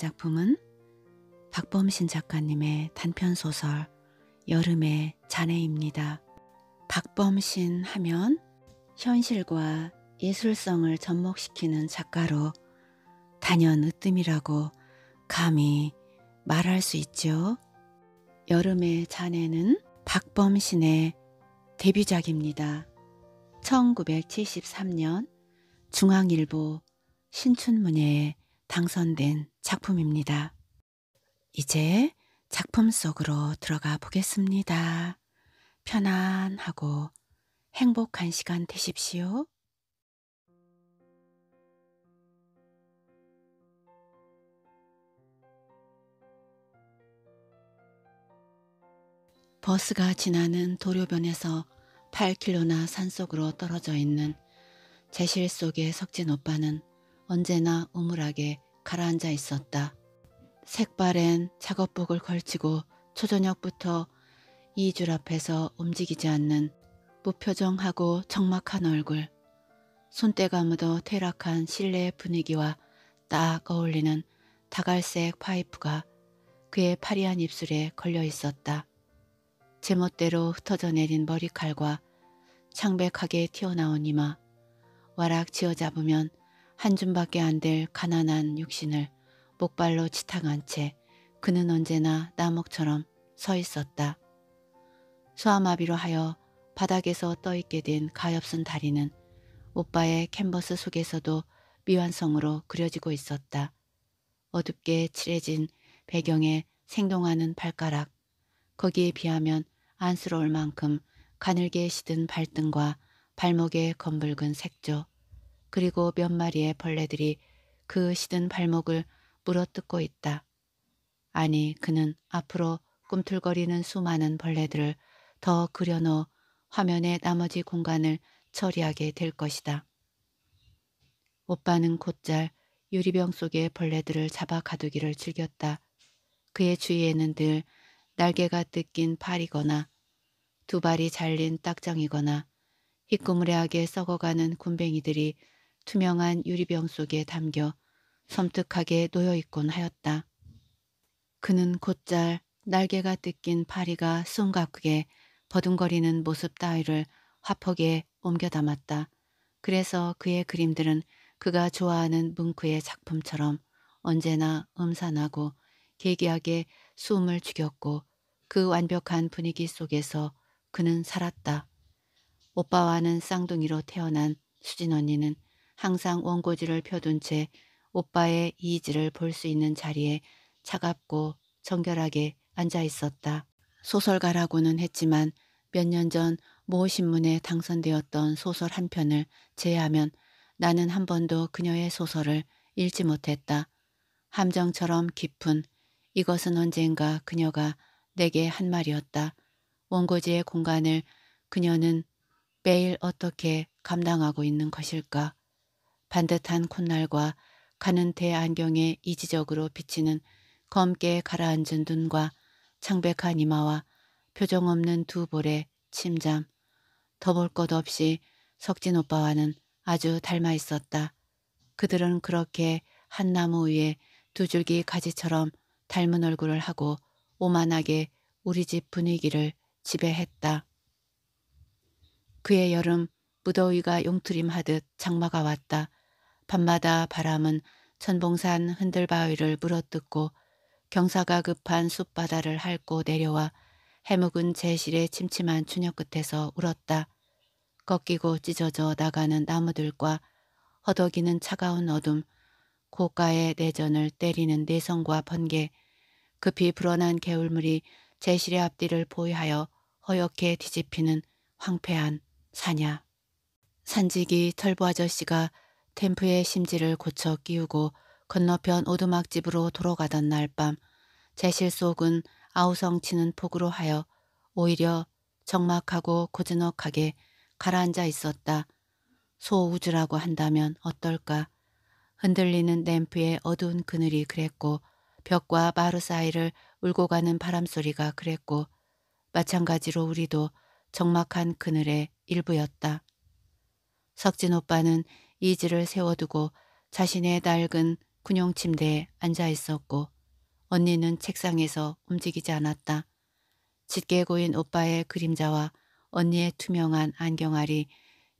작품은 박범신 작가님의 단편 소설 여름의 잔해입니다. 박범신 하면 현실과 예술성을 접목시키는 작가로 단연 으뜸이라고 감히 말할 수 있죠. 여름의 잔해는 박범신의 데뷔작입니다. 1973년 중앙일보 신춘문예에 당선된 작품입니다. 이제 작품 속으로 들어가 보겠습니다. 편안하고 행복한 시간 되십시오. 버스가 지나는 도로변에서 8킬로나 산속으로 떨어져 있는 제실 속에 석진 오빠는 언제나 우물하게 가라앉아 있었다. 색발랜 작업복을 걸치고 초저녁부터 이 줄 앞에서 움직이지 않는 무표정하고 적막한 얼굴, 손때가 묻어 퇴락한 실내 분위기와 딱 어울리는 다갈색 파이프가 그의 파리한 입술에 걸려 있었다. 제멋대로 흩어져 내린 머리칼과 창백하게 튀어나온 이마, 와락 지어잡으면 한 줌밖에 안 될 가난한 육신을 목발로 치탕한 채 그는 언제나 나목처럼 서 있었다. 소아마비로 하여 바닥에서 떠있게 된 가엾은 다리는 오빠의 캔버스 속에서도 미완성으로 그려지고 있었다. 어둡게 칠해진 배경에 생동하는 발가락, 거기에 비하면 안쓰러울 만큼 가늘게 시든 발등과 발목의 검붉은 색조, 그리고 몇 마리의 벌레들이 그 시든 발목을 물어뜯고 있다. 아니 그는 앞으로 꿈틀거리는 수많은 벌레들을 더그려놓어 화면의 나머지 공간을 처리하게 될 것이다. 오빠는 곧잘 유리병 속의 벌레들을 잡아 가두기를 즐겼다. 그의 주위에는 늘 날개가 뜯긴 팔이거나 두 발이 잘린 딱장이거나 희꾸무레하게 썩어가는 굼벵이들이 투명한 유리병 속에 담겨 섬뜩하게 놓여 있곤 하였다. 그는 곧잘 날개가 뜯긴 파리가 숨가쁘게 버둥거리는 모습 따위를 화폭에 옮겨 담았다. 그래서 그의 그림들은 그가 좋아하는 뭉크의 작품처럼 언제나 음산하고 개기하게 숨을 죽였고 그 완벽한 분위기 속에서 그는 살았다. 오빠와는 쌍둥이로 태어난 수진 언니는 항상 원고지를 펴둔 채 오빠의 이지를 볼 수 있는 자리에 차갑고 정결하게 앉아 있었다. 소설가라고는 했지만 몇 년 전 모 신문에 당선되었던 소설 한 편을 제외하면 나는 한 번도 그녀의 소설을 읽지 못했다. 함정처럼 깊은 이것은 언젠가 그녀가 내게 한 말이었다. 원고지의 공간을 그녀는 매일 어떻게 감당하고 있는 것일까? 반듯한 콧날과 가는 대안경에 이지적으로 비치는 검게 가라앉은 눈과 창백한 이마와 표정 없는 두볼의 침잠, 더 볼 것 없이 석진 오빠와는 아주 닮아 있었다. 그들은 그렇게 한 나무 위에 두 줄기 가지처럼 닮은 얼굴을 하고 오만하게 우리 집 분위기를 지배했다. 그의 여름 무더위가 용트림하듯 장마가 왔다. 밤마다 바람은 천봉산 흔들바위를 물어뜯고 경사가 급한 숲바다를 핥고 내려와 해묵은 제실의 침침한 추녀 끝에서 울었다. 꺾이고 찢어져 나가는 나무들과 허덕이는 차가운 어둠, 고가의 내전을 때리는 내성과 번개, 급히 불어난 개울물이 제실의 앞뒤를 보이하여 허옇게 뒤집히는 황폐한 사냐. 산지기 털보 아저씨가 템프의 심지를 고쳐 끼우고 건너편 오두막집으로 돌아가던 날밤제 실속은 아우성치는 폭으로 하여 오히려 적막하고 고즈넉하게 가라앉아 있었다. 소우주라고 한다면 어떨까. 흔들리는 램프의 어두운 그늘이 그랬고 벽과 마루 사이를 울고 가는 바람소리가 그랬고 마찬가지로 우리도 적막한 그늘의 일부였다. 석진 오빠는 이지를 세워두고 자신의 낡은 군용 침대에 앉아 있었고 언니는 책상에서 움직이지 않았다. 짙게 고인 오빠의 그림자와 언니의 투명한 안경알이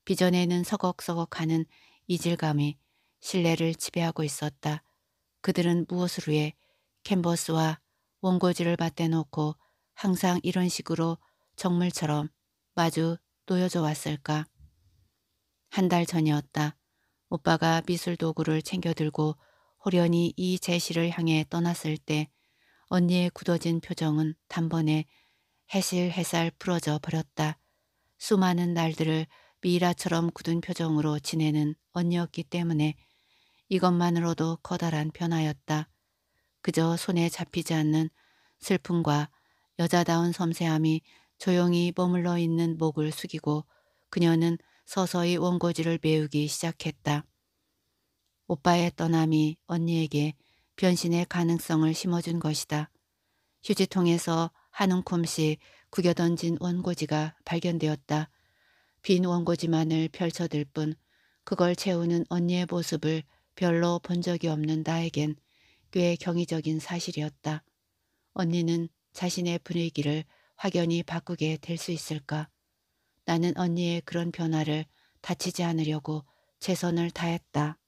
비전에는 서걱서걱하는 이질감이 실내를 지배하고 있었다. 그들은 무엇을 위해 캔버스와 원고지를 맞대놓고 항상 이런 식으로 정물처럼 마주 놓여져 왔을까. 한 달 전이었다. 오빠가 미술 도구를 챙겨 들고 호련히 이 제시를 향해 떠났을 때 언니의 굳어진 표정은 단번에 해실 해살 풀어져 버렸다. 수많은 날들을 미라처럼 굳은 표정으로 지내는 언니였기 때문에 이것만으로도 커다란 변화였다. 그저 손에 잡히지 않는 슬픔과 여자다운 섬세함이 조용히 머물러 있는 목을 숙이고 그녀는 서서히 원고지를 배우기 시작했다. 오빠의 떠남이 언니에게 변신의 가능성을 심어준 것이다. 휴지통에서 한웅큼씩 구겨던진 원고지가 발견되었다. 빈 원고지만을 펼쳐들 뿐 그걸 채우는 언니의 모습을 별로 본 적이 없는 나에겐 꽤 경이적인 사실이었다. 언니는 자신의 분위기를 확연히 바꾸게 될 수 있을까? 나는 언니의 그런 변화를 다치지 않으려고 최선을 다했다.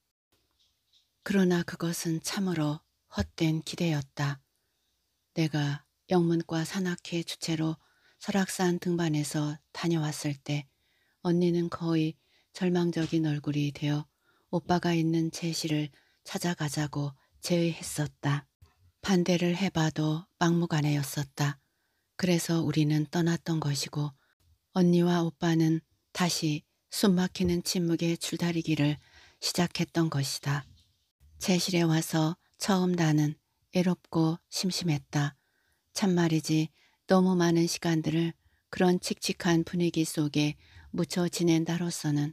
그러나 그것은 참으로 헛된 기대였다. 내가 영문과 산악회 주체로 설악산 등반에서 다녀왔을 때 언니는 거의 절망적인 얼굴이 되어 오빠가 있는 제시를 찾아가자고 제의했었다. 반대를 해봐도 막무가내였었다. 그래서 우리는 떠났던 것이고 언니와 오빠는 다시 숨막히는 침묵의 줄다리기를 시작했던 것이다. 제실에 와서 처음 나는 외롭고 심심했다. 참말이지 너무 많은 시간들을 그런 칙칙한 분위기 속에 묻혀 지낸 나로서는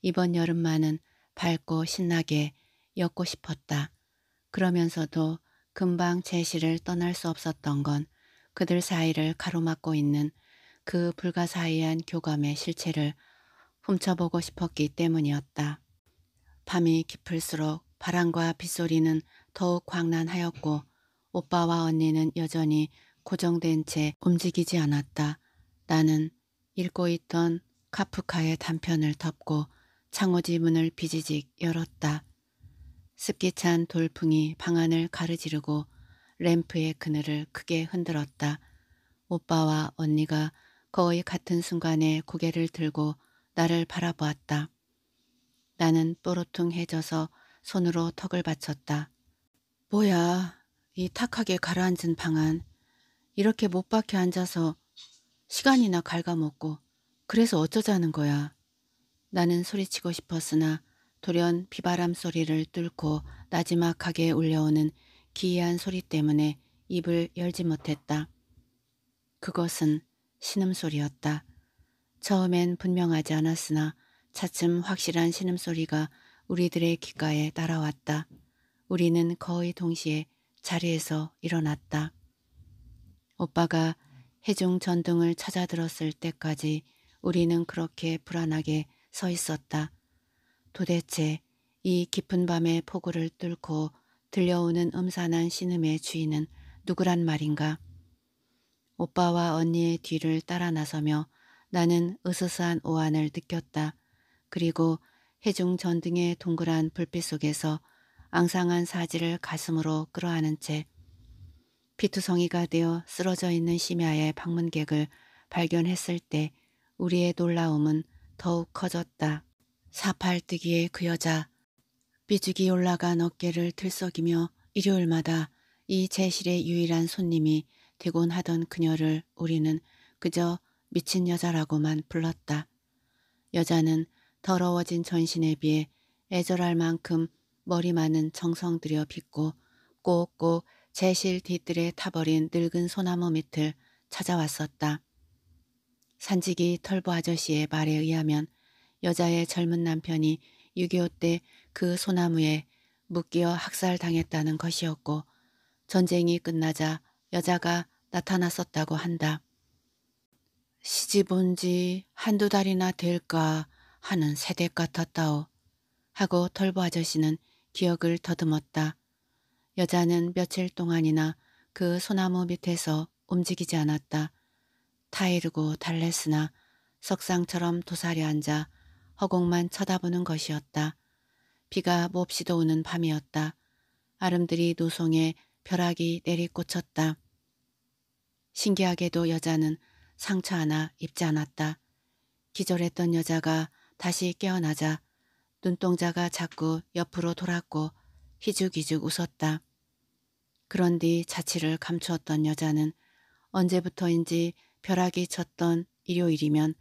이번 여름만은 밝고 신나게 엮고 싶었다. 그러면서도 금방 제시를 떠날 수 없었던 건 그들 사이를 가로막고 있는 그 불가사의한 교감의 실체를 훔쳐보고 싶었기 때문이었다. 밤이 깊을수록 바람과 빗소리는 더욱 광란하였고 오빠와 언니는 여전히 고정된 채 움직이지 않았다. 나는 읽고 있던 카프카의 단편을 덮고 창호지 문을 비지직 열었다. 습기 찬 돌풍이 방안을 가르지르고 램프의 그늘을 크게 흔들었다. 오빠와 언니가 거의 같은 순간에 고개를 들고 나를 바라보았다. 나는 뽀로퉁해져서 손으로 턱을 받쳤다. 뭐야, 이 탁하게 가라앉은 방 안. 이렇게 못 박혀 앉아서 시간이나 갉아먹고 그래서 어쩌자는 거야. 나는 소리치고 싶었으나 돌연 비바람 소리를 뚫고 나지막하게 울려오는 기이한 소리 때문에 입을 열지 못했다. 그것은 신음소리였다. 처음엔 분명하지 않았으나 차츰 확실한 신음소리가 우리들의 귓가에 따라왔다. 우리는 거의 동시에 자리에서 일어났다. 오빠가 해중 전등을 찾아 들었을 때까지 우리는 그렇게 불안하게 서 있었다. 도대체 이 깊은 밤의 폭우를 뚫고 들려오는 음산한 신음의 주인은 누구란 말인가? 오빠와 언니의 뒤를 따라 나서며 나는 으스스한 오한을 느꼈다. 그리고 해중 전등의 동그란 불빛 속에서 앙상한 사지를 가슴으로 끌어안은 채 피투성이가 되어 쓰러져 있는 심야의 방문객을 발견했을 때 우리의 놀라움은 더욱 커졌다. 사팔뜨기의 그 여자, 삐죽이 올라간 어깨를 들썩이며 일요일마다 이 제실의 유일한 손님이 되곤 하던 그녀를 우리는 그저 미친 여자라고만 불렀다. 여자는 더러워진 전신에 비해 애절할 만큼 머리만은 정성 들여 빚고 꼭꼭 제실 뒤뜰에 타버린 늙은 소나무 밑을 찾아왔었다. 산지기 털보 아저씨의 말에 의하면 여자의 젊은 남편이 6.25 때 그 소나무에 묶여 학살당했다는 것이었고 전쟁이 끝나자 여자가 나타났었다고 한다. 시집 온 지 한두 달이나 될까 하는 새댁 같았다오. 하고 털보 아저씨는 기억을 더듬었다. 여자는 며칠 동안이나 그 소나무 밑에서 움직이지 않았다. 타이르고 달랬으나 석상처럼 도사리 앉아 허공만 쳐다보는 것이었다. 비가 몹시도 오는 밤이었다. 아름드리 노송에 벼락이 내리꽂혔다. 신기하게도 여자는 상처 하나 입지 않았다. 기절했던 여자가 다시 깨어나자 눈동자가 자꾸 옆으로 돌았고 희죽희죽 웃었다. 그런 뒤 자취를 감추었던 여자는 언제부터인지 벼락이 쳤던 일요일이면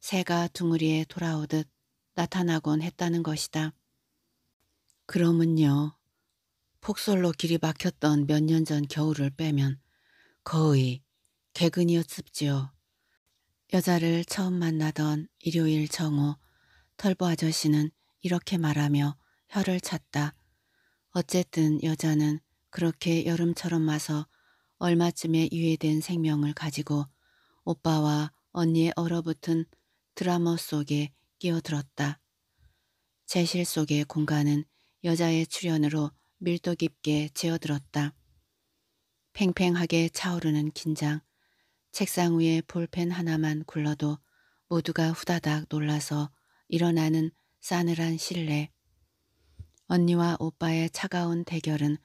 새가 둥우리에 돌아오듯 나타나곤 했다는 것이다. 그러면요. 폭설로 길이 막혔던 몇 년 전 겨울을 빼면 거의 개근이었습지요. 여자를 처음 만나던 일요일 정오 털보 아저씨는 이렇게 말하며 혀를 찼다. 어쨌든 여자는 그렇게 여름처럼 와서 얼마쯤에 유해된 생명을 가지고 오빠와 언니의 얼어붙은 드라마 속에 끼어들었다. 제실 속의 공간은 여자의 출현으로 밀도 깊게 재어들었다. 팽팽하게 차오르는 긴장, 책상 위에 볼펜 하나만 굴러도 모두가 후다닥 놀라서 일어나는 싸늘한 실내. 언니와 오빠의 차가운 대결은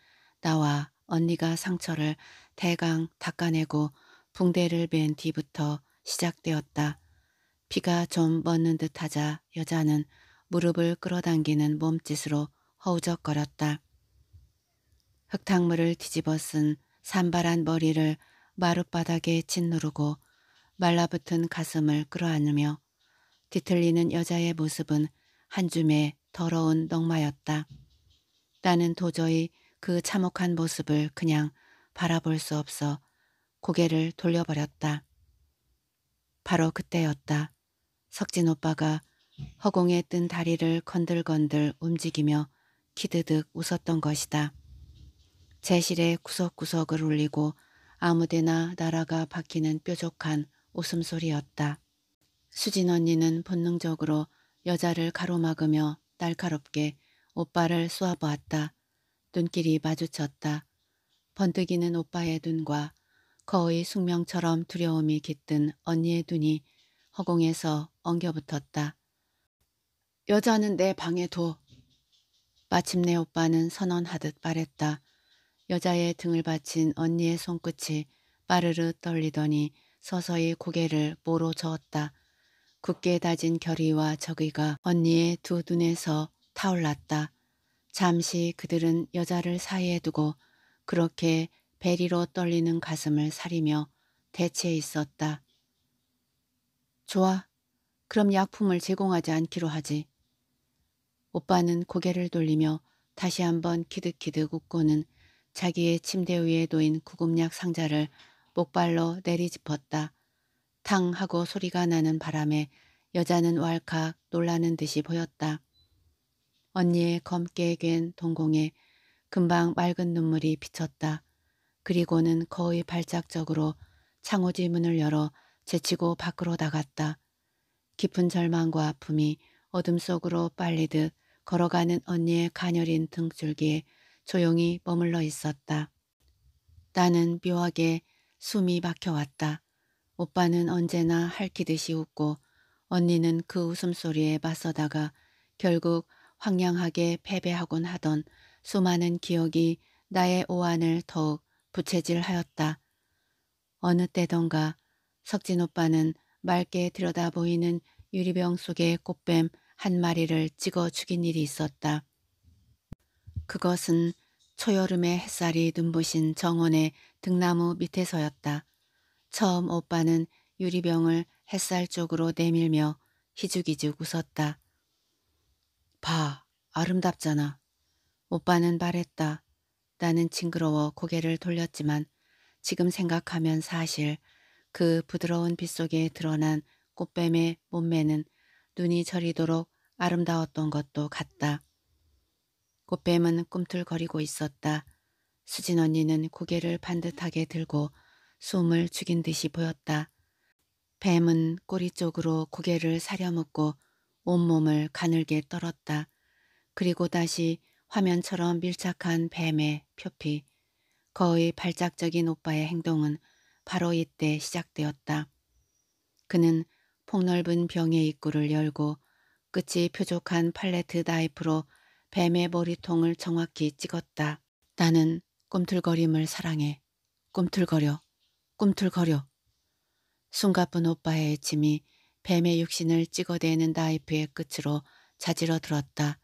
나와 언니가 상처를 대강 닦아내고 붕대를 맨 뒤부터 시작되었다. 피가 좀 멎는 듯하자 여자는 무릎을 끌어당기는 몸짓으로 허우적거렸다. 흙탕물을 뒤집어 쓴 산발한 머리를 마룻바닥에 짓누르고 말라붙은 가슴을 끌어안으며 뒤틀리는 여자의 모습은 한 줌의 더러운 넝마였다. 나는 도저히 그 참혹한 모습을 그냥 바라볼 수 없어 고개를 돌려버렸다. 바로 그때였다. 석진 오빠가 허공에 뜬 다리를 건들건들 움직이며 키드득 웃었던 것이다. 제실의 구석구석을 울리고 아무데나 날아가 박히는 뾰족한 웃음소리였다. 수진 언니는 본능적으로 여자를 가로막으며 날카롭게 오빠를 쏘아보았다. 눈길이 마주쳤다. 번뜩이는 오빠의 눈과 거의 숙명처럼 두려움이 깃든 언니의 눈이 허공에서 엉겨붙었다. 여자는 내 방에 둬. 마침내 오빠는 선언하듯 말했다. 여자의 등을 받친 언니의 손끝이 빠르르 떨리더니 서서히 고개를 모로 저었다. 굳게 다진 결의와 적의가 언니의 두 눈에서 타올랐다. 잠시 그들은 여자를 사이에 두고 그렇게 베리로 떨리는 가슴을 사리며 대체해 있었다. 좋아. 그럼 약품을 제공하지 않기로 하지. 오빠는 고개를 돌리며 다시 한번 키득키득 웃고는 자기의 침대 위에 놓인 구급약 상자를 목발로 내리짚었다. 탕 하고 소리가 나는 바람에 여자는 왈칵 놀라는 듯이 보였다. 언니의 검게 갠 동공에 금방 맑은 눈물이 비쳤다. 그리고는 거의 발작적으로 창호지 문을 열어 제치고 밖으로 나갔다. 깊은 절망과 아픔이 어둠 속으로 빨리듯 걸어가는 언니의 가녀린 등줄기에 조용히 머물러 있었다. 나는 묘하게 숨이 막혀왔다. 오빠는 언제나 할퀴듯이 웃고 언니는 그 웃음소리에 맞서다가 결국 황량하게 패배하곤 하던 수많은 기억이 나의 오한을 더욱 부채질하였다. 어느 때던가 석진 오빠는 맑게 들여다보이는 유리병 속에 꽃뱀 한 마리를 찍어 죽인 일이 있었다. 그것은 초여름의 햇살이 눈부신 정원의 등나무 밑에서였다. 처음 오빠는 유리병을 햇살 쪽으로 내밀며 희죽이죽 웃었다. 봐, 아름답잖아. 오빠는 말했다. 나는 징그러워 고개를 돌렸지만 지금 생각하면 사실 그 부드러운 빗속에 드러난 꽃뱀의 몸매는 눈이 저리도록 아름다웠던 것도 같다. 꽃뱀은 꿈틀거리고 있었다. 수진 언니는 고개를 반듯하게 들고 숨을 죽인 듯이 보였다. 뱀은 꼬리 쪽으로 고개를 사려먹고 온몸을 가늘게 떨었다. 그리고 다시 화면처럼 밀착한 뱀의 표피, 거의 발작적인 오빠의 행동은 바로 이때 시작되었다. 그는 폭넓은 병의 입구를 열고 끝이 뾰족한 팔레트 나이프로 뱀의 머리통을 정확히 찍었다. 나는 꿈틀거림을 사랑해. 꿈틀거려. 꿈틀거려. 숨가쁜 오빠의 짐이 뱀의 육신을 찍어대는 다이프의 끝으로 자지러 들었다.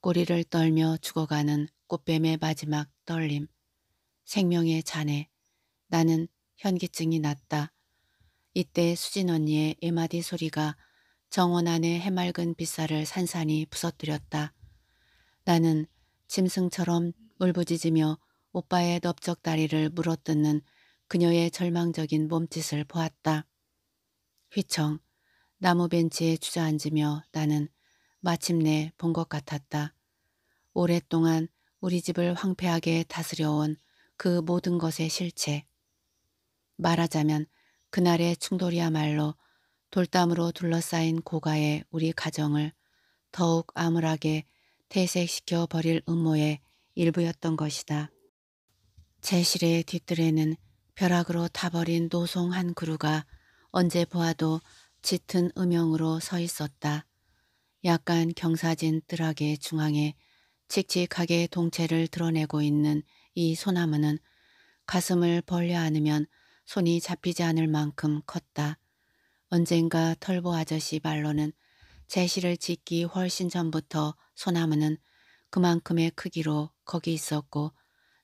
꼬리를 떨며 죽어가는 꽃뱀의 마지막 떨림. 생명의 잔해. 나는 현기증이 났다. 이때 수진 언니의 에마디 소리가 정원 안의 해맑은 빗살을 산산히 부서뜨렸다. 나는 짐승처럼 울부짖으며 오빠의 넓적 다리를 물어뜯는 그녀의 절망적인 몸짓을 보았다. 휘청 나무 벤치에 주저앉으며 나는 마침내 본 것 같았다. 오랫동안 우리 집을 황폐하게 다스려온 그 모든 것의 실체. 말하자면 그날의 충돌이야말로 돌담으로 둘러싸인 고가의 우리 가정을 더욱 암울하게 퇴색시켜 버릴 음모의 일부였던 것이다. 제실의 뒤뜰에는 벼락으로 타버린 노송 한 그루가 언제 보아도 짙은 음영으로 서 있었다. 약간 경사진 뜰하게 중앙에 칙칙하게 동체를 드러내고 있는 이 소나무는 가슴을 벌려 안으면 손이 잡히지 않을 만큼 컸다. 언젠가 털보 아저씨 말로는 제시를 짓기 훨씬 전부터 소나무는 그만큼의 크기로 거기 있었고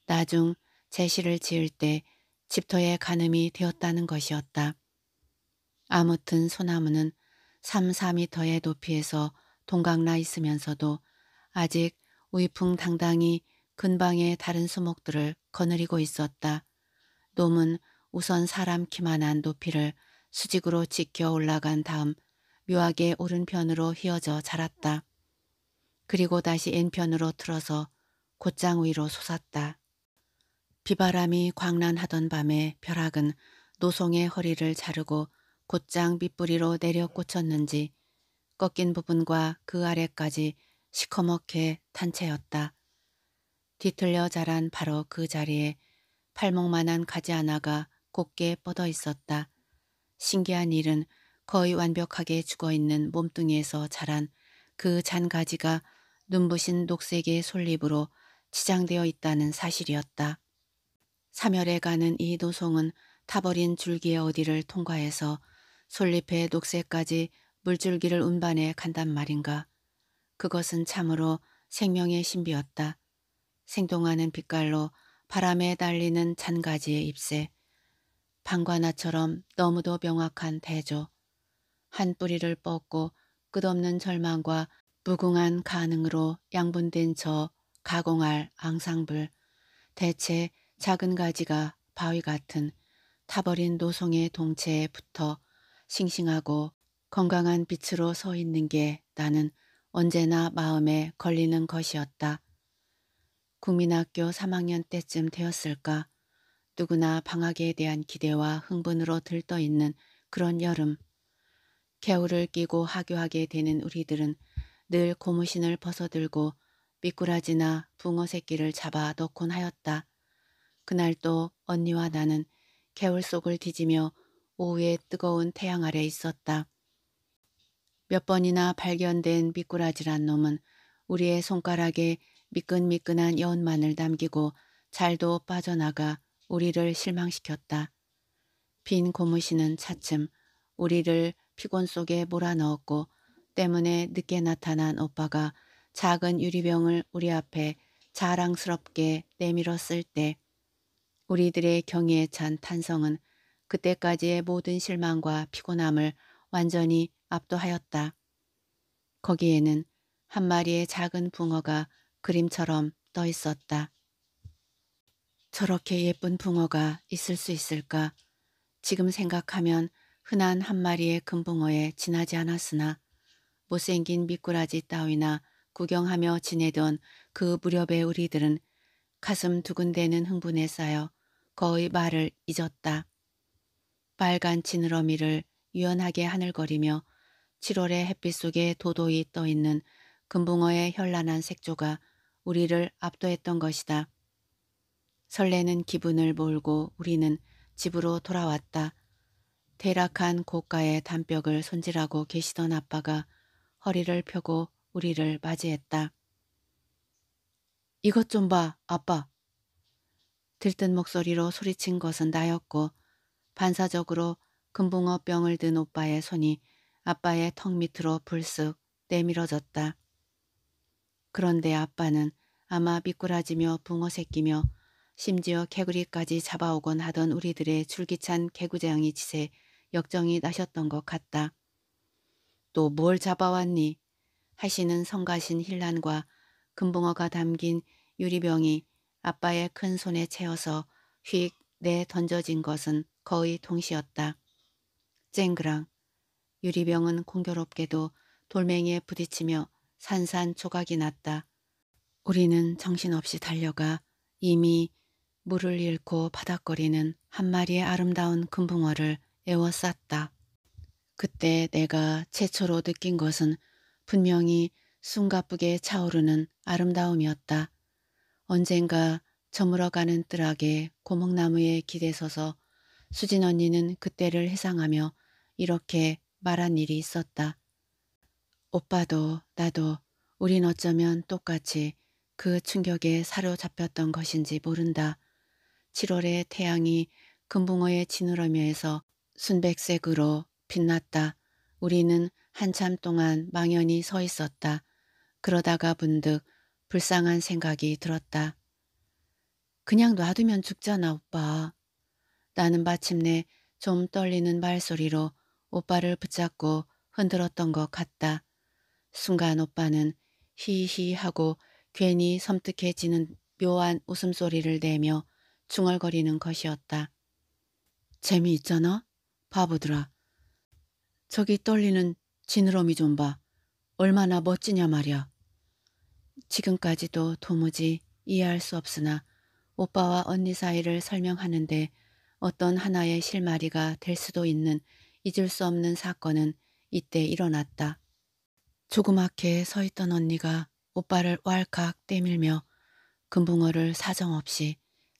나중 제시를 지을 때집터에 가늠이 되었다는 것이었다. 아무튼 소나무는 3, 4미터의 높이에서 동강나 있으면서도 아직 우 위풍당당히 근방의 다른 수목들을 거느리고 있었다. 놈은 우선 사람 키만한 높이를 수직으로 지켜 올라간 다음 묘하게 오른편으로 휘어져 자랐다. 그리고 다시 엔편으로 틀어서 곧장 위로 솟았다. 비바람이 광란하던 밤에 벼락은 노송의 허리를 자르고 곧장 밑부리로 내려 꽂혔는지 꺾인 부분과 그 아래까지 시커멓게 단체였다 뒤틀려 자란 바로 그 자리에 팔목만한 가지 하나가 곱게 뻗어 있었다. 신기한 일은 거의 완벽하게 죽어있는 몸뚱이에서 자란 그 잔가지가 눈부신 녹색의 솔잎으로 치장되어 있다는 사실이었다. 사멸에 가는 이 노송은 타버린 줄기의 어디를 통과해서 솔잎의 녹색까지 물줄기를 운반해 간단 말인가. 그것은 참으로 생명의 신비였다. 생동하는 빛깔로 바람에 달리는 잔가지의 잎새, 방관화처럼 너무도 명확한 대조, 한 뿌리를 뻗고 끝없는 절망과 무궁한 가능으로 양분된 저 가공할 앙상블 대체 작은 가지가 바위 같은 타버린 노송의 동체에 붙어 싱싱하고 건강한 빛으로 서 있는 게 나는 언제나 마음에 걸리는 것이었다. 국민학교 3학년 때쯤 되었을까 누구나 방학에 대한 기대와 흥분으로 들떠 있는 그런 여름. 개울을 끼고 하교하게 되는 우리들은 늘 고무신을 벗어들고 미꾸라지나 붕어 새끼를 잡아 넣곤 하였다. 그날 도 언니와 나는 개울 속을 뒤지며 오후에 뜨거운 태양 아래 있었다. 몇 번이나 발견된 미꾸라지란 놈은 우리의 손가락에 미끈미끈한 연만을 담기고 잘도 빠져나가 우리를 실망시켰다. 빈 고무신은 차츰 우리를 피곤 속에 몰아넣었고 때문에 늦게 나타난 오빠가 작은 유리병을 우리 앞에 자랑스럽게 내밀었을 때 우리들의 경의에 찬 탄성은 그때까지의 모든 실망과 피곤함을 완전히 압도하였다. 거기에는 한 마리의 작은 붕어가 그림처럼 떠 있었다. 저렇게 예쁜 붕어가 있을 수 있을까? 지금 생각하면 흔한 한 마리의 금붕어에 지나지 않았으나 못생긴 미꾸라지 따위나 구경하며 지내던 그 무렵의 우리들은 가슴 두근대는 흥분에 쌓여 거의 말을 잊었다. 빨간 지느러미를 유연하게 하늘거리며 7월의 햇빛 속에 도도히 떠있는 금붕어의 현란한 색조가 우리를 압도했던 것이다. 설레는 기분을 몰고 우리는 집으로 돌아왔다. 대락한 고가의 담벽을 손질하고 계시던 아빠가 허리를 펴고 우리를 맞이했다. 이것 좀 봐, 아빠. 들뜬 목소리로 소리친 것은 나였고 반사적으로 금붕어 병을 든 오빠의 손이 아빠의 턱 밑으로 불쑥 내밀어졌다. 그런데 아빠는 아마 미꾸라지며 붕어 새끼며 심지어 개구리까지 잡아오곤 하던 우리들의 줄기찬 개구쟁이 짓에 역정이 나셨던 것 같다. 또뭘 잡아왔니? 하시는 성가신 힐란과 금붕어가 담긴 유리병이 아빠의 큰 손에 채워서 휙 내던져진 것은 거의 동시였다. 쨍그랑 유리병은 공교롭게도 돌멩이에 부딪히며 산산조각이 났다. 우리는 정신없이 달려가 이미 물을 잃고 바닥거리는 한 마리의 아름다운 금붕어를 애워쌌다. 그때 내가 최초로 느낀 것은 분명히 숨가쁘게 차오르는 아름다움이었다. 언젠가 저물어가는 뜰하게 고목나무에 기대서서 수진 언니는 그때를 회상하며 이렇게 말한 일이 있었다. 오빠도 나도 우린 어쩌면 똑같이 그 충격에 사로잡혔던 것인지 모른다. 7월의 태양이 금붕어의 지느러미에서 순백색으로 빛났다. 우리는 한참 동안 망연히 서 있었다. 그러다가 문득 불쌍한 생각이 들었다. 그냥 놔두면 죽잖아 오빠. 나는 마침내 좀 떨리는 말소리로 오빠를 붙잡고 흔들었던 것 같다. 순간 오빠는 히히 하고 괜히 섬뜩해지는 묘한 웃음소리를 내며 중얼거리는 것이었다. 재미있잖아? 바보들아. 저기 떨리는 지느러미 좀 봐. 얼마나 멋지냐 말이야. 지금까지도 도무지 이해할 수 없으나 오빠와 언니 사이를 설명하는데 어떤 하나의 실마리가 될 수도 있는 잊을 수 없는 사건은 이때 일어났다. 조그맣게 서 있던 언니가 오빠를 왈칵 때밀며 금붕어를 사정없이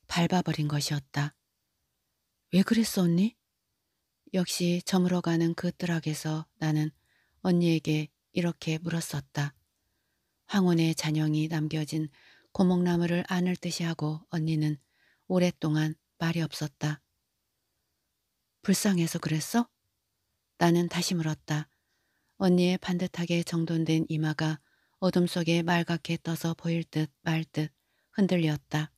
밟아버린 것이었다. 왜 그랬어 언니? 역시 저물어가는 그 뜰락에서 나는 언니에게 이렇게 물었었다. 황혼의 잔영이 남겨진 고목나무를 안을 듯이 하고 언니는 오랫동안 말이 없었다. 불쌍해서 그랬어? 나는 다시 물었다. 언니의 반듯하게 정돈된 이마가 어둠 속에 말갛게 떠서 보일 듯 말 듯 흔들렸다.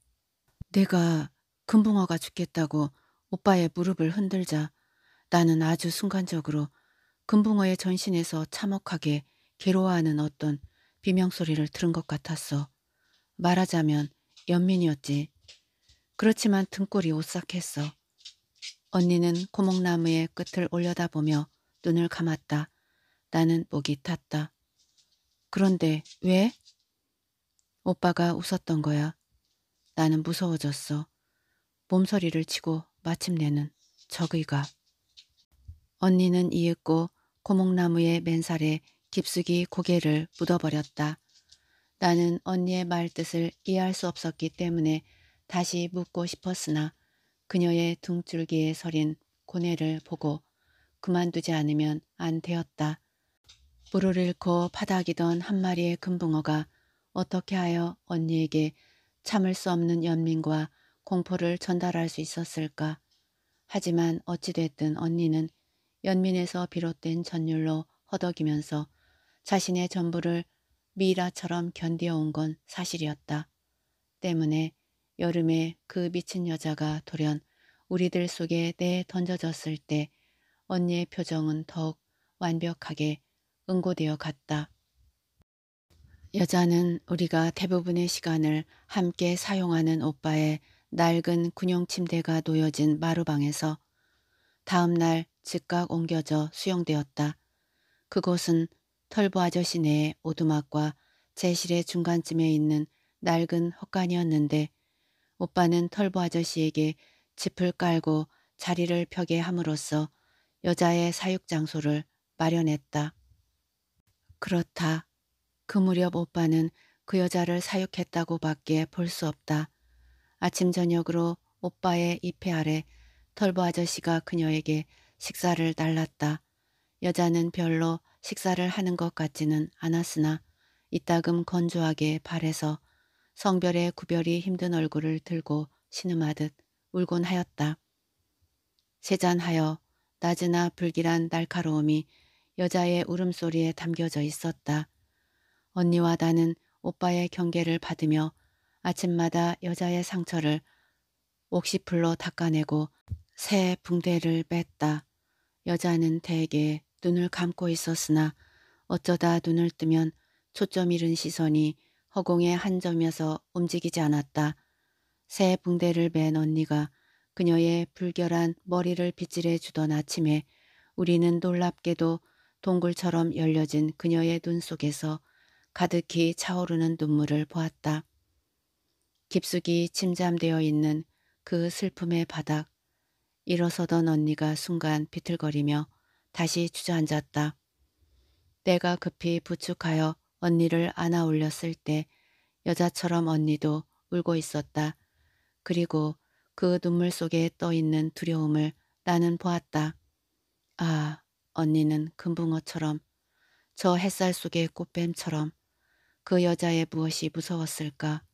내가 금붕어가 죽겠다고 오빠의 무릎을 흔들자 나는 아주 순간적으로 금붕어의 전신에서 참혹하게 괴로워하는 어떤 비명소리를 들은 것 같았어. 말하자면 연민이었지. 그렇지만 등골이 오싹했어. 언니는 고목나무의 끝을 올려다보며 눈을 감았다. 나는 목이 탔다. 그런데 왜? 오빠가 웃었던 거야. 나는 무서워졌어. 몸서리를 치고 마침내는 적의가 언니는 이윽고 고목나무의 맨살에 깊숙이 고개를 묻어버렸다. 나는 언니의 말뜻을 이해할 수 없었기 때문에 다시 묻고 싶었으나 그녀의 둥줄기에 서린 고뇌를 보고 그만두지 않으면 안 되었다. 물을 잃고 파닥이던 한 마리의 금붕어가 어떻게 하여 언니에게 참을 수 없는 연민과 공포를 전달할 수 있었을까. 하지만 어찌됐든 언니는 연민에서 비롯된 전율로 허덕이면서 자신의 전부를 미라처럼 견뎌온건 사실이었다. 때문에 여름에 그 미친 여자가 돌연 우리들 속에 내 던져졌을 때 언니의 표정은 더욱 완벽하게 응고되어 갔다. 여자는 우리가 대부분의 시간을 함께 사용하는 오빠의 낡은 군용 침대가 놓여진 마루방에서 다음날 즉각 옮겨져 수용되었다. 그곳은 털보 아저씨 내의 오두막과 제실의 중간쯤에 있는 낡은 헛간이었는데 오빠는 털보 아저씨에게 짚을 깔고 자리를 펴게 함으로써 여자의 사육 장소를 마련했다. 그렇다. 그 무렵 오빠는 그 여자를 사육했다고 밖에 볼 수 없다. 아침 저녁으로 오빠의 입회 아래 털보 아저씨가 그녀에게 식사를 날랐다. 여자는 별로 식사를 하는 것 같지는 않았으나 이따금 건조하게 발에서 성별의 구별이 힘든 얼굴을 들고 신음하듯 울곤 하였다. 세잔하여 낮으나 불길한 날카로움이 여자의 울음소리에 담겨져 있었다. 언니와 나는 오빠의 경계를 받으며 아침마다 여자의 상처를 옥시풀로 닦아내고 새 붕대를 뺐다. 여자는 대개 눈을 감고 있었으나 어쩌다 눈을 뜨면 초점 잃은 시선이 허공의 한점이어서 움직이지 않았다. 새 붕대를 맨 언니가 그녀의 불결한 머리를 빗질해 주던 아침에 우리는 놀랍게도 동굴처럼 열려진 그녀의 눈 속에서 가득히 차오르는 눈물을 보았다. 깊숙이 침잠되어 있는 그 슬픔의 바닥, 일어서던 언니가 순간 비틀거리며 다시 주저앉았다. 내가 급히 부축하여 언니를 안아 올렸을 때 여자처럼 언니도 울고 있었다. 그리고 그 눈물 속에 떠있는 두려움을 나는 보았다. 아, 언니는 금붕어처럼 저 햇살 속의 꽃뱀처럼 그 여자의 무엇이 무서웠을까.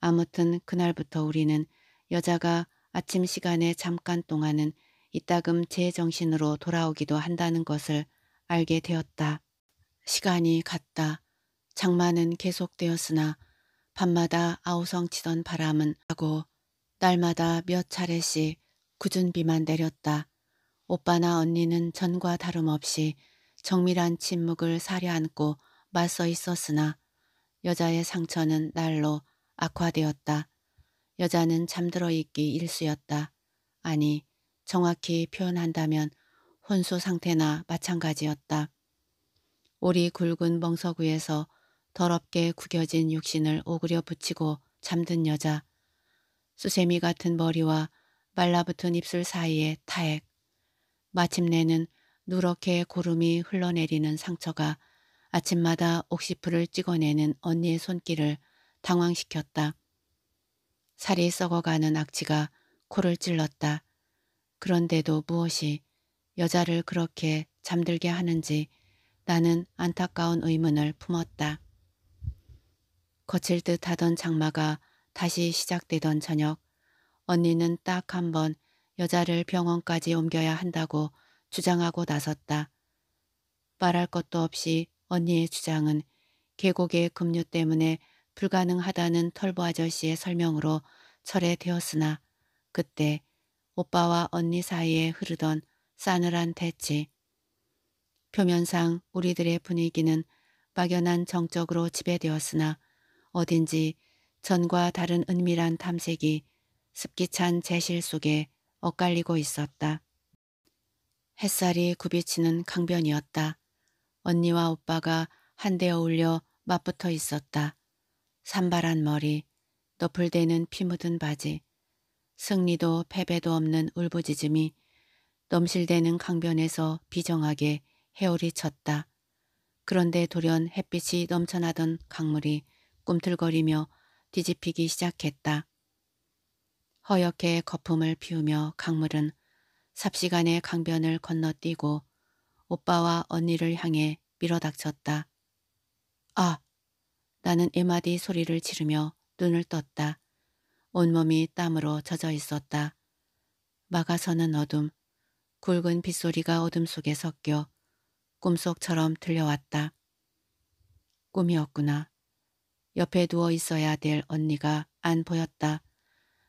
아무튼 그날부터 우리는 여자가 아침 시간에 잠깐 동안은 이따금 제 정신으로 돌아오기도 한다는 것을 알게 되었다. 시간이 갔다. 장마는 계속되었으나 밤마다 아우성 치던 바람은 하고 날마다 몇 차례씩 굳은 비만 내렸다. 오빠나 언니는 전과 다름없이 정밀한 침묵을 사려안고 맞서 있었으나 여자의 상처는 날로 악화되었다. 여자는 잠들어 있기 일쑤였다. 아니 정확히 표현한다면 혼수 상태나 마찬가지였다. 오리 굵은 멍석위에서 더럽게 구겨진 육신을 오그려 붙이고 잠든 여자. 수세미 같은 머리와 말라붙은 입술 사이에 타액. 마침내는 누렇게 고름이 흘러내리는 상처가 아침마다 옥시프를 찍어내는 언니의 손길을 당황시켰다. 살이 썩어가는 악취가 코를 찔렀다. 그런데도 무엇이 여자를 그렇게 잠들게 하는지 나는 안타까운 의문을 품었다. 거칠 듯 하던 장마가 다시 시작되던 저녁 언니는 딱 한 번 여자를 병원까지 옮겨야 한다고 주장하고 나섰다. 말할 것도 없이 언니의 주장은 계곡의 급류 때문에 불가능하다는 털보 아저씨의 설명으로 철회되었으나 그때 오빠와 언니 사이에 흐르던 싸늘한 대치. 표면상 우리들의 분위기는 막연한 정적으로 지배되었으나 어딘지 전과 다른 은밀한 탐색이 습기찬 제실 속에 엇갈리고 있었다. 햇살이 굽이치는 강변이었다. 언니와 오빠가 한데 어울려 맞붙어 있었다. 산발한 머리, 너풀대는 피 묻은 바지, 승리도 패배도 없는 울부짖음이 넘실대는 강변에서 비정하게 헤어리 쳤다. 그런데 돌연 햇빛이 넘쳐나던 강물이 꿈틀거리며 뒤집히기 시작했다. 허옇게 거품을 피우며 강물은 삽시간에 강변을 건너뛰고 오빠와 언니를 향해 밀어닥쳤다. 아, 나는 에마디 소리를 지르며 눈을 떴다. 온몸이 땀으로 젖어 있었다. 막아서는 어둠, 굵은 빗소리가 어둠 속에 섞여 꿈속처럼 들려왔다. 꿈이었구나. 옆에 누워 있어야 될 언니가 안 보였다.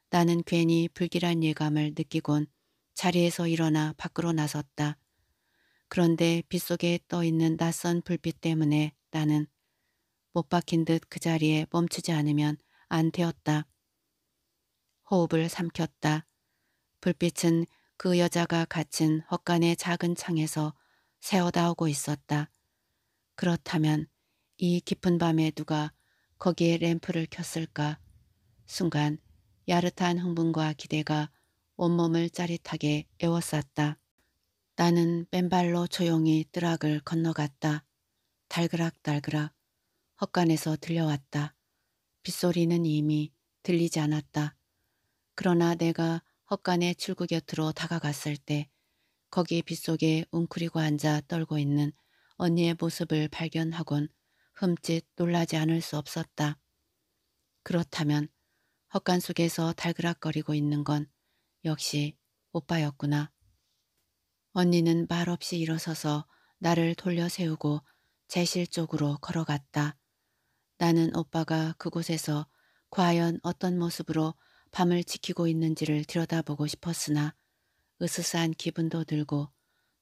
나는 괜히 불길한 예감을 느끼곤 자리에서 일어나 밖으로 나섰다. 그런데 빗속에 떠있는 낯선 불빛 때문에 나는 못 박힌 듯 그 자리에 멈추지 않으면 안 되었다. 호흡을 삼켰다. 불빛은 그 여자가 갇힌 헛간의 작은 창에서 새어나오고 있었다. 그렇다면 이 깊은 밤에 누가 거기에 램프를 켰을까? 순간 야릇한 흥분과 기대가 온몸을 짜릿하게 에워쌌다. 나는 맨발로 조용히 뜨락을 건너갔다. 달그락달그락 헛간에서 들려왔다. 빗소리는 이미 들리지 않았다. 그러나 내가 헛간의 출구 곁으로 다가갔을 때 거기 빗속에 웅크리고 앉아 떨고 있는 언니의 모습을 발견하곤 흠칫 놀라지 않을 수 없었다. 그렇다면 헛간 속에서 달그락거리고 있는 건 역시 오빠였구나. 언니는 말없이 일어서서 나를 돌려 세우고 제실 쪽으로 걸어갔다. 나는 오빠가 그곳에서 과연 어떤 모습으로 밤을 지키고 있는지를 들여다보고 싶었으나 으스스한 기분도 들고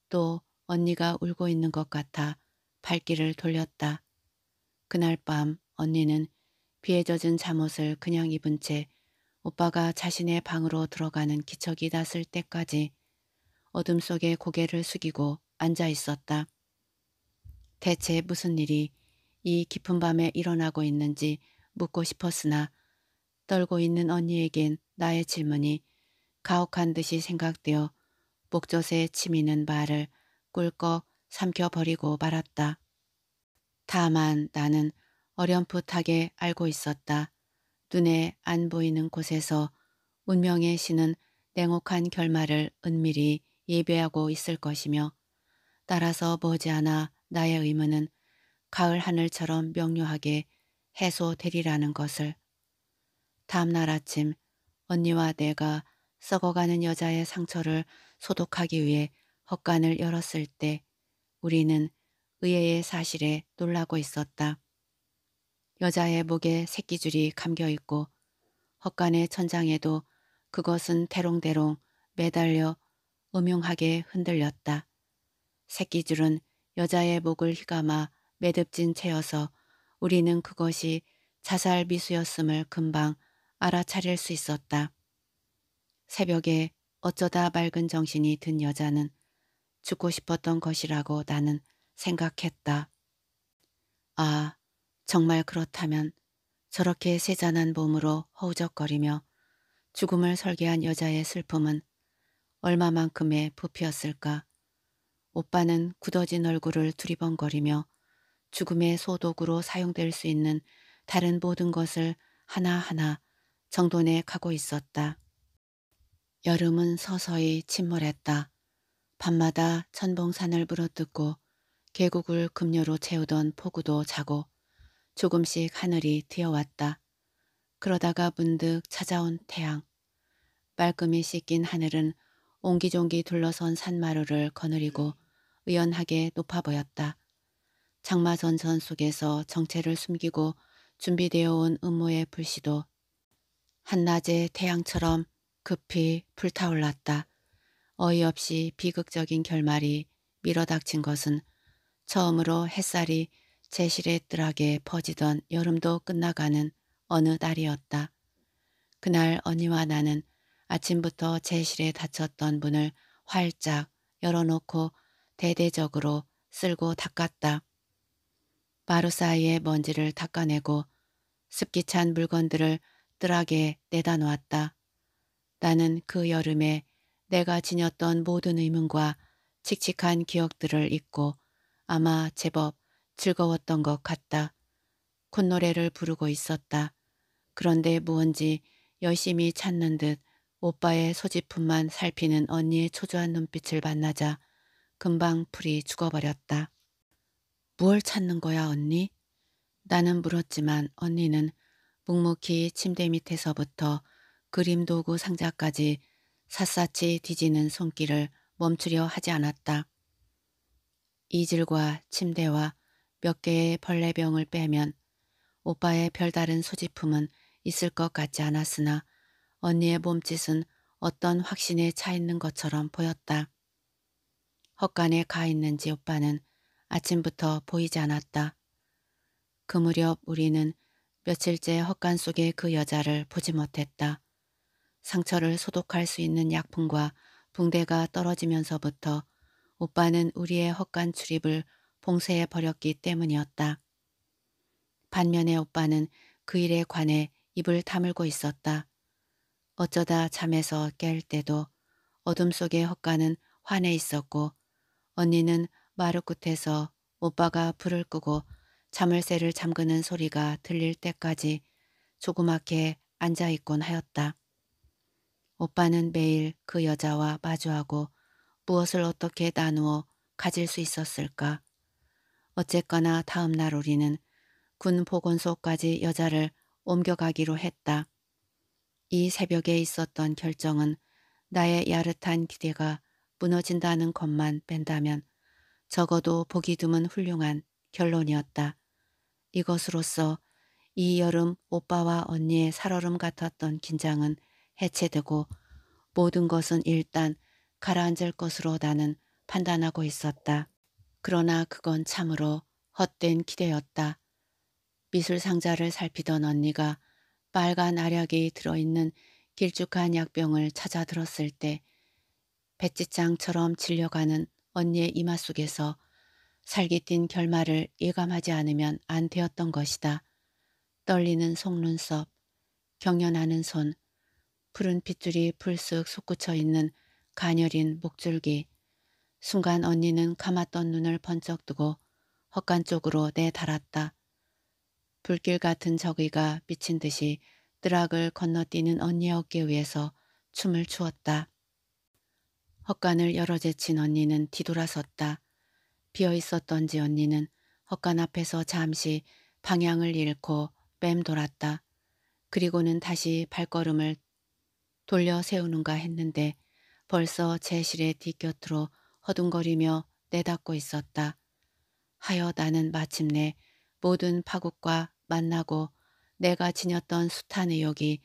또 언니가 울고 있는 것 같아 발길을 돌렸다. 그날 밤 언니는 비에 젖은 잠옷을 그냥 입은 채 오빠가 자신의 방으로 들어가는 기척이 났을 때까지 어둠 속에 고개를 숙이고 앉아 있었다. 대체 무슨 일이 이 깊은 밤에 일어나고 있는지 묻고 싶었으나 떨고 있는 언니에겐 나의 질문이 가혹한 듯이 생각되어 목젖에 치미는 말을 꿀꺽 삼켜버리고 말았다. 다만 나는 어렴풋하게 알고 있었다. 눈에 안 보이는 곳에서 운명의 신은 냉혹한 결말을 은밀히 예배하고 있을 것이며 따라서 머지않아 나의 의문은 가을 하늘처럼 명료하게 해소되리라는 것을. 다음날 아침 언니와 내가 썩어가는 여자의 상처를 소독하기 위해 헛간을 열었을 때 우리는 의외의 사실에 놀라고 있었다. 여자의 목에 새끼줄이 감겨 있고 헛간의 천장에도 그것은 대롱대롱 매달려 음흉하게 흔들렸다. 새끼줄은 여자의 목을 휘감아 매듭진 채여서 우리는 그것이 자살 미수였음을 금방 알아차릴 수 있었다. 새벽에 어쩌다 맑은 정신이 든 여자는 죽고 싶었던 것이라고 나는 생각했다. 아, 정말 그렇다면 저렇게 세잔한 몸으로 허우적거리며 죽음을 설계한 여자의 슬픔은 얼마만큼의 부피였을까. 오빠는 굳어진 얼굴을 두리번거리며 죽음의 소독으로 사용될 수 있는 다른 모든 것을 하나하나 정돈해 가고 있었다. 여름은 서서히 침몰했다. 밤마다 천봉산을 물어뜯고 계곡을 급료로 채우던 폭우도 자고 조금씩 하늘이 튀여왔다 그러다가 문득 찾아온 태양. 말끔히 씻긴 하늘은 옹기종기 둘러선 산마루를 거느리고 의연하게 높아 보였다. 장마전선 속에서 정체를 숨기고 준비되어 온 음모의 불씨도 한낮의 태양처럼 급히 불타올랐다. 어이없이 비극적인 결말이 밀어닥친 것은 처음으로 햇살이 제실에뜰하게 퍼지던 여름도 끝나가는 어느 날이었다. 그날 언니와 나는 아침부터 제실에 닫혔던 문을 활짝 열어놓고 대대적으로 쓸고 닦았다. 마루 사이에 먼지를 닦아내고 습기 찬 물건들을 뜨락게 내다 놓았다. 나는 그 여름에 내가 지녔던 모든 의문과 칙칙한 기억들을 잊고 아마 제법 즐거웠던 것 같다. 콧노래를 부르고 있었다. 그런데 무언지 열심히 찾는 듯 오빠의 소지품만 살피는 언니의 초조한 눈빛을 만나자 금방 풀이 죽어버렸다. 뭘 찾는 거야 언니? 나는 물었지만 언니는 묵묵히 침대 밑에서부터 그림 도구 상자까지 샅샅이 뒤지는 손길을 멈추려 하지 않았다. 이질과 침대와 몇 개의 벌레병을 빼면 오빠의 별다른 소지품은 있을 것 같지 않았으나 언니의 몸짓은 어떤 확신에 차 있는 것처럼 보였다. 헛간에 가 있는지 오빠는 아침부터 보이지 않았다. 그 무렵 우리는 며칠째 헛간 속에 그 여자를 보지 못했다. 상처를 소독할 수 있는 약품과 붕대가 떨어지면서부터 오빠는 우리의 헛간 출입을 봉쇄해 버렸기 때문이었다. 반면에 오빠는 그 일에 관해 입을 다물고 있었다. 어쩌다 잠에서 깰 때도 어둠 속의 헛간은 환해 있었고 언니는 마루 끝에서 오빠가 불을 끄고 자물쇠를 잠그는 소리가 들릴 때까지 조그맣게 앉아있곤 하였다. 오빠는 매일 그 여자와 마주하고 무엇을 어떻게 나누어 가질 수 있었을까. 어쨌거나 다음 날 우리는 군 보건소까지 여자를 옮겨가기로 했다. 이 새벽에 있었던 결정은 나의 야릇한 기대가 무너진다는 것만 뺀다면 적어도 보기 드문 훌륭한 결론이었다. 이것으로써 이 여름 오빠와 언니의 살얼음 같았던 긴장은 해체되고 모든 것은 일단 가라앉을 것으로 나는 판단하고 있었다. 그러나 그건 참으로 헛된 기대였다. 미술 상자를 살피던 언니가 빨간 알약이 들어있는 길쭉한 약병을 찾아 들었을 때 배지장처럼 질려가는 언니의 이마 속에서 살기 뛴 결말을 예감하지 않으면 안 되었던 것이다. 떨리는 속눈썹, 경연하는 손, 푸른 핏줄이 불쑥 솟구쳐 있는 가녀린 목줄기. 순간 언니는 감았던 눈을 번쩍 뜨고 헛간 쪽으로 내달았다. 불길 같은 적의가 미친 듯이 뜨락을 건너뛰는 언니의 어깨 위에서 춤을 추었다. 헛간을 열어제친 언니는 뒤돌아섰다. 비어있었던지 언니는 헛간 앞에서 잠시 방향을 잃고 맴돌았다. 그리고는 다시 발걸음을 돌려 세우는가 했는데 벌써 제실의 뒤곁으로 허둥거리며 내닫고 있었다. 하여 나는 마침내 모든 파국과 만나고 내가 지녔던 숱한 의욕이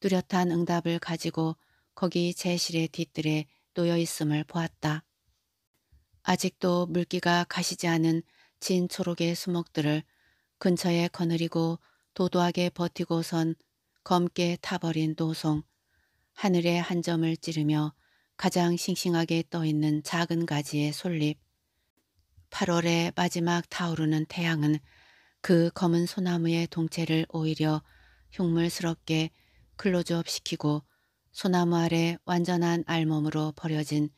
뚜렷한 응답을 가지고 거기 제실의 뒤뜰에 놓여 있음을 보았다. 아직도 물기가 가시지 않은 진 초록의 수목들을 근처에 거느리고 도도하게 버티고선 검게 타버린 노송, 하늘의 한 점을 찌르며 가장 싱싱하게 떠있는 작은 가지의 솔잎, 8월의 마지막 타오르는 태양은 그 검은 소나무의 동체를 오히려 흉물스럽게 클로즈업 시키고 소나무 아래 완전한 알몸으로 버려진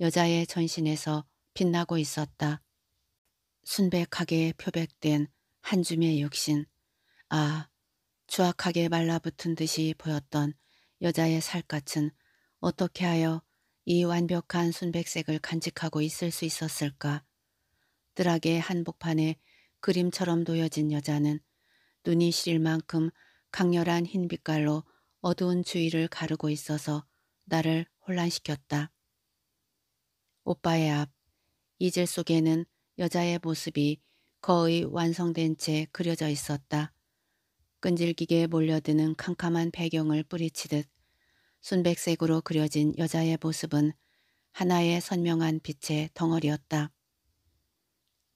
여자의 전신에서 빛나고 있었다. 순백하게 표백된 한 줌의 육신, 아, 추악하게 말라붙은 듯이 보였던 여자의 살갗은 어떻게 하여 이 완벽한 순백색을 간직하고 있을 수 있었을까? 뜰하게 한복판에 그림처럼 놓여진 여자는 눈이 시릴 만큼 강렬한 흰 빛깔로 어두운 주위를 가르고 있어서 나를 혼란시켰다. 오빠의 앞, 이질 속에는 여자의 모습이 거의 완성된 채 그려져 있었다. 끈질기게 몰려드는 캄캄한 배경을 뿌리치듯 순백색으로 그려진 여자의 모습은 하나의 선명한 빛의 덩어리였다.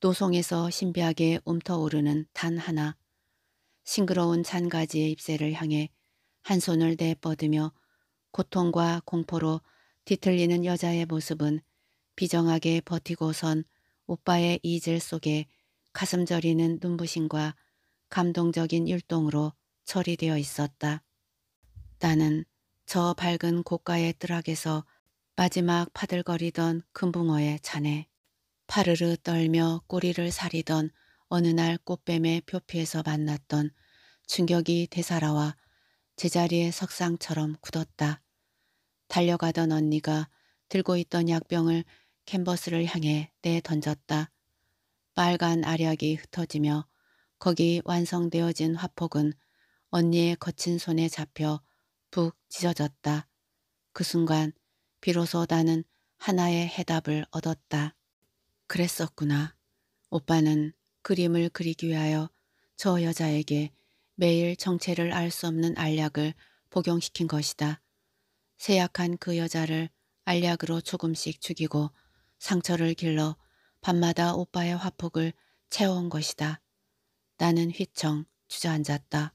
노송에서 신비하게 움터오르는 단 하나, 싱그러운 잔가지의 잎새를 향해 한 손을 내뻗으며 고통과 공포로 뒤틀리는 여자의 모습은 비정하게 버티고선 오빠의 이질 속에 가슴 저리는 눈부심과 감동적인 율동으로 처리되어 있었다. 나는 저 밝은 고가의 뜨락에서 마지막 파들거리던 금붕어의 잔에 파르르 떨며 꼬리를 사리던 어느 날 꽃뱀의 표피에서 만났던 충격이 되살아와 제자리에 석상처럼 굳었다. 달려가던 언니가 들고 있던 약병을 캔버스를 향해 내던졌다. 빨간 알약이 흩어지며 거기 완성되어진 화폭은 언니의 거친 손에 잡혀 푹 찢어졌다. 그 순간 비로소 나는 하나의 해답을 얻었다. 그랬었구나. 오빠는 그림을 그리기 위하여 저 여자에게 매일 정체를 알 수 없는 알약을 복용시킨 것이다. 세약한 그 여자를 알약으로 조금씩 죽이고 상처를 길러 밤마다 오빠의 화폭을 채워온 것이다. 나는 휘청 주저앉았다.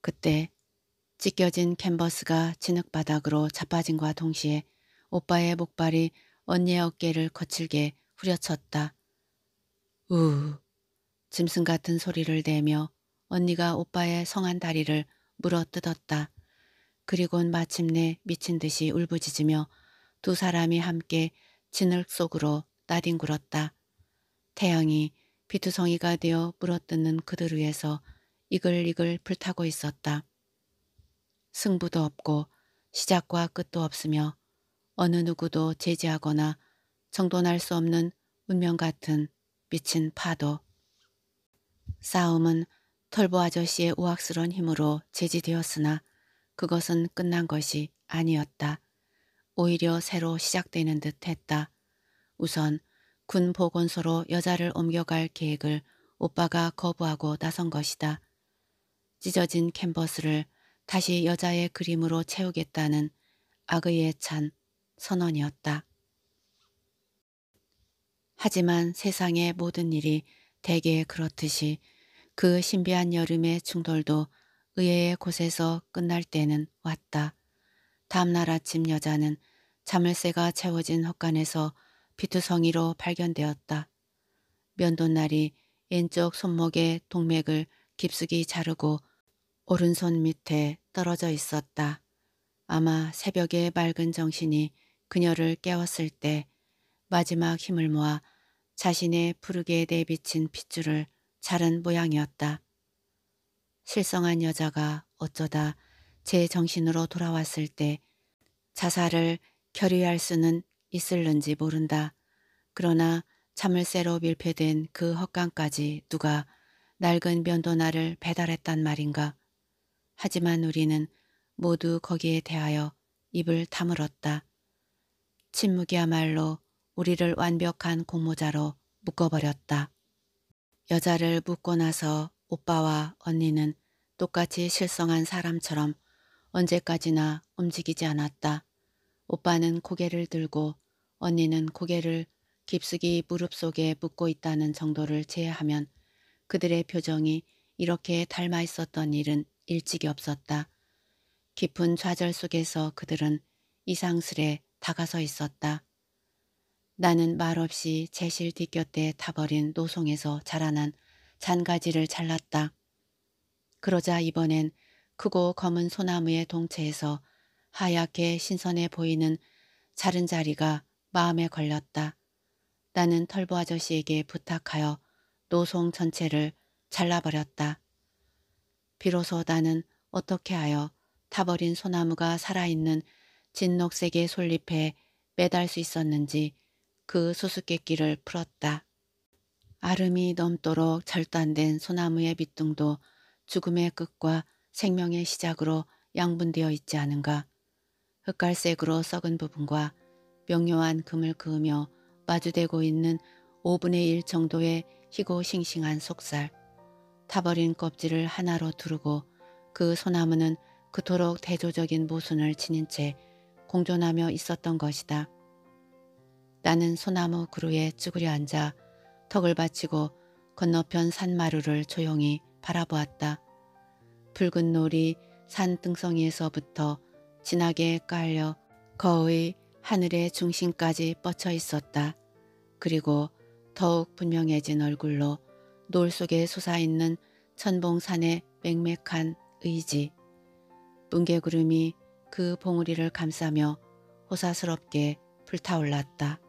그때 찢겨진 캔버스가 진흙바닥으로 자빠진과 동시에 오빠의 목발이 언니의 어깨를 거칠게 후려쳤다. 우 짐승 같은 소리를 내며 언니가 오빠의 성한 다리를 물어 뜯었다. 그리곤 마침내 미친 듯이 울부짖으며 두 사람이 함께 진흙 속으로 나뒹굴었다. 태양이 비투성이가 되어 물어뜯는 그들 위에서 이글이글 불타고 있었다. 승부도 없고 시작과 끝도 없으며 어느 누구도 제지하거나 정돈할 수 없는 운명 같은 미친 파도. 싸움은 털보 아저씨의 우악스러운 힘으로 제지되었으나 그것은 끝난 것이 아니었다. 오히려 새로 시작되는 듯 했다. 우선 군 보건소로 여자를 옮겨갈 계획을 오빠가 거부하고 나선 것이다. 찢어진 캔버스를 다시 여자의 그림으로 채우겠다는 악의에 찬 선언이었다. 하지만 세상의 모든 일이 대개 그렇듯이 그 신비한 여름의 충돌도 의외의 곳에서 끝날 때는 왔다. 다음날 아침 여자는 자물쇠가 채워진 헛간에서 비투성이로 발견되었다. 면도날이 왼쪽 손목의 동맥을 깊숙이 자르고 오른손 밑에 떨어져 있었다. 아마 새벽에 맑은 정신이 그녀를 깨웠을 때 마지막 힘을 모아 자신의 푸르게 내비친 핏줄을 자른 모양이었다. 실성한 여자가 어쩌다 제 정신으로 돌아왔을 때 자살을 결의할 수는 있을는지 모른다. 그러나 참을새로 밀폐된 그 헛간까지 누가 낡은 면도날을 배달했단 말인가. 하지만 우리는 모두 거기에 대하여 입을 다물었다. 침묵이야말로 우리를 완벽한 공모자로 묶어버렸다. 여자를 묶고 나서 오빠와 언니는 똑같이 실성한 사람처럼 언제까지나 움직이지 않았다. 오빠는 고개를 들고 언니는 고개를 깊숙이 무릎 속에 묶고 있다는 정도를 제외하면 그들의 표정이 이렇게 닮아 있었던 일은 일찍이 없었다. 깊은 좌절 속에서 그들은 이상스레 다가서 있었다. 나는 말없이 제실 뒤곁에 타버린 노송에서 자라난 잔가지를 잘랐다. 그러자 이번엔 크고 검은 소나무의 동체에서 하얗게 신선해 보이는 자른 자리가 마음에 걸렸다. 나는 털보 아저씨에게 부탁하여 노송 전체를 잘라버렸다. 비로소 나는 어떻게 하여 타버린 소나무가 살아있는 진녹색의 솔잎에 매달 수 있었는지 그 수수께끼를 풀었다. 아름이 넘도록 절단된 소나무의 밑둥도 죽음의 끝과 생명의 시작으로 양분되어 있지 않은가. 흑갈색으로 썩은 부분과 명료한 금을 그으며 마주대고 있는 5분의 1 정도의 희고 싱싱한 속살. 타버린 껍질을 하나로 두르고 그 소나무는 그토록 대조적인 모순을 지닌 채 공존하며 있었던 것이다. 나는 소나무 그루에 쭈그려 앉아 턱을 받치고 건너편 산마루를 조용히 바라보았다. 붉은 놀이 산 등성이에서부터 진하게 깔려 거의 하늘의 중심까지 뻗쳐 있었다. 그리고 더욱 분명해진 얼굴로 놀 속에 솟아있는 천봉산의 맹맥한 의지. 뭉게구름이 그 봉우리를 감싸며 호사스럽게 불타올랐다.